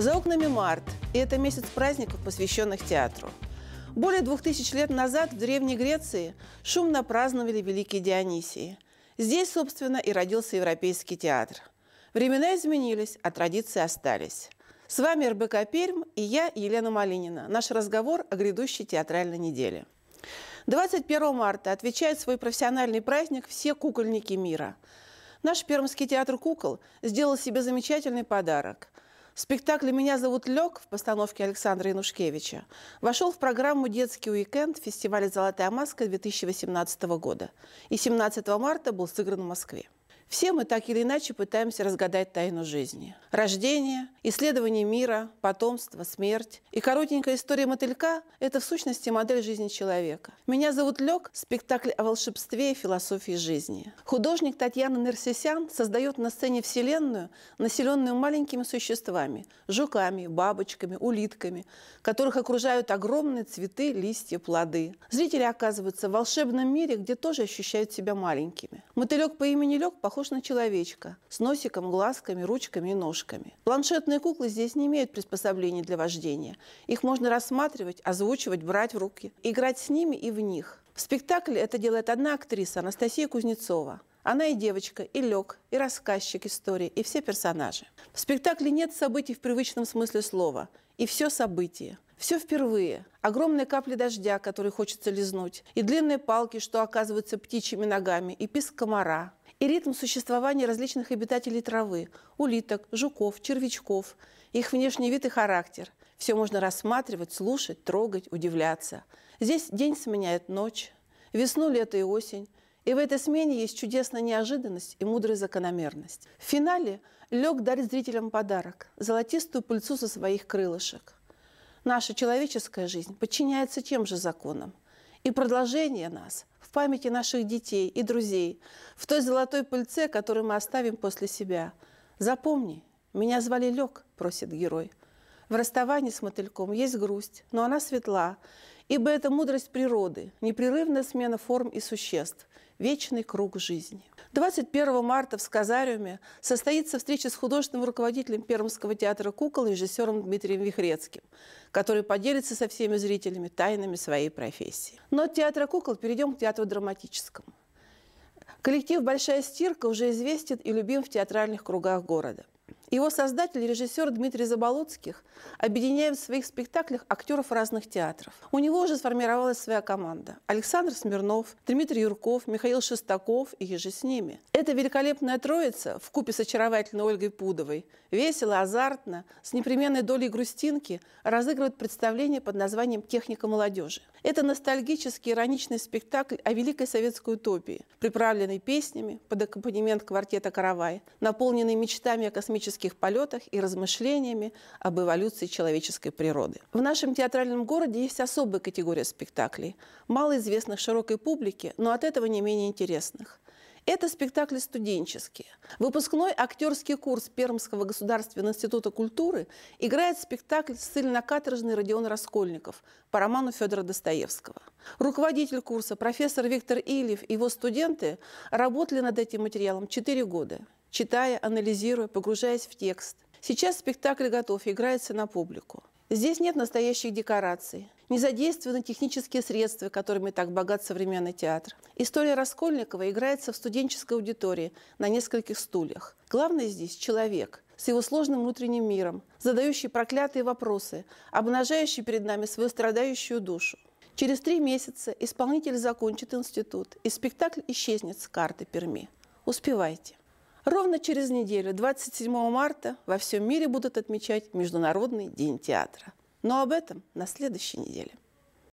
За окнами март, и это месяц праздников, посвященных театру. Более двух тысяч лет назад в Древней Греции шумно праздновали Великий Дионисий. Здесь, собственно, и родился Европейский театр. Времена изменились, а традиции остались. С вами РБК «Пермь» и я, Елена Малинина. Наш разговор о грядущей театральной неделе. 21 марта отвечает свой профессиональный праздник все кукольники мира. Наш Пермский театр кукол сделал себе замечательный подарок – Спектакль «Меня зовут Лёк» в постановке Александра Янушкевича вошел в программу «Детский уикенд» фестиваля «Золотая маска» 2018 года и 17 марта был сыгран в Москве. Все мы так или иначе пытаемся разгадать тайну жизни. Рождение, исследование мира, потомство, смерть. И коротенькая история мотылька – это в сущности модель жизни человека. Меня зовут Лёк, спектакль о волшебстве и философии жизни. Художник Татьяна Нарсисян создает на сцене Вселенную, населенную маленькими существами – жуками, бабочками, улитками, которых окружают огромные цветы, листья, плоды. Зрители оказываются в волшебном мире, где тоже ощущают себя маленькими. Мотылек по имени Лег похож на человечка с носиком, глазками, ручками и ножками. Планшетные куклы здесь не имеют приспособлений для вождения. Их можно рассматривать, озвучивать, брать в руки, играть с ними и в них. В спектакле это делает одна актриса Анастасия Кузнецова. Она и девочка, и лег, и рассказчик истории, и все персонажи. В спектакле нет событий в привычном смысле слова, и все события. Все впервые. Огромные капли дождя, которые хочется лизнуть, и длинные палки, что оказываются птичьими ногами, и писк комара, и ритм существования различных обитателей травы – улиток, жуков, червячков, их внешний вид и характер. Все можно рассматривать, слушать, трогать, удивляться. Здесь день сменяет ночь, весну, лето и осень. И в этой смене есть чудесная неожиданность и мудрая закономерность. В финале Лег дарит зрителям подарок – золотистую пыльцу со своих крылышек наша человеческая жизнь подчиняется тем же законам. И продолжение нас в памяти наших детей и друзей, в той золотой пыльце, которую мы оставим после себя. Запомни, меня звали Лёг, просит герой. В расставании с мотыльком есть грусть, но она светла, ибо это мудрость природы, непрерывная смена форм и существ, вечный круг жизни. 21 марта в Сказариуме состоится встреча с художественным руководителем Пермского театра кукол режиссером Дмитрием Вихрецким, который поделится со всеми зрителями тайнами своей профессии. Но от театра кукол перейдем к театру драматическому. Коллектив «Большая стирка» уже известен и любим в театральных кругах города – его создатель, режиссер Дмитрий Заболоцких, объединяет в своих спектаклях актеров разных театров. У него уже сформировалась своя команда. Александр Смирнов, Дмитрий Юрков, Михаил Шестаков и еже с ними. Эта великолепная троица в купе с очаровательной Ольгой Пудовой весело, азартно, с непременной долей грустинки разыгрывает представление под названием «Техника молодежи». Это ностальгический, ироничный спектакль о великой советской утопии, приправленный песнями под аккомпанемент квартета «Каравай», наполненный мечтами о космических морских полетах и размышлениями об эволюции человеческой природы. В нашем театральном городе есть особая категория спектаклей, малоизвестных широкой публике, но от этого не менее интересных. Это спектакли студенческие. Выпускной актерский курс Пермского государственного института культуры играет спектакль «Ссыльно-каторжный Родион Раскольников» по роману Федора Достоевского. Руководитель курса, профессор Виктор Ильев и его студенты работали над этим материалом 4 года читая, анализируя, погружаясь в текст. Сейчас спектакль готов играется на публику. Здесь нет настоящих декораций, не задействованы технические средства, которыми так богат современный театр. История Раскольникова играется в студенческой аудитории на нескольких стульях. Главное здесь – человек с его сложным внутренним миром, задающий проклятые вопросы, обнажающий перед нами свою страдающую душу. Через три месяца исполнитель закончит институт, и спектакль исчезнет с карты Перми. Успевайте. Ровно через неделю, 27 марта, во всем мире будут отмечать Международный день театра. Но об этом на следующей неделе.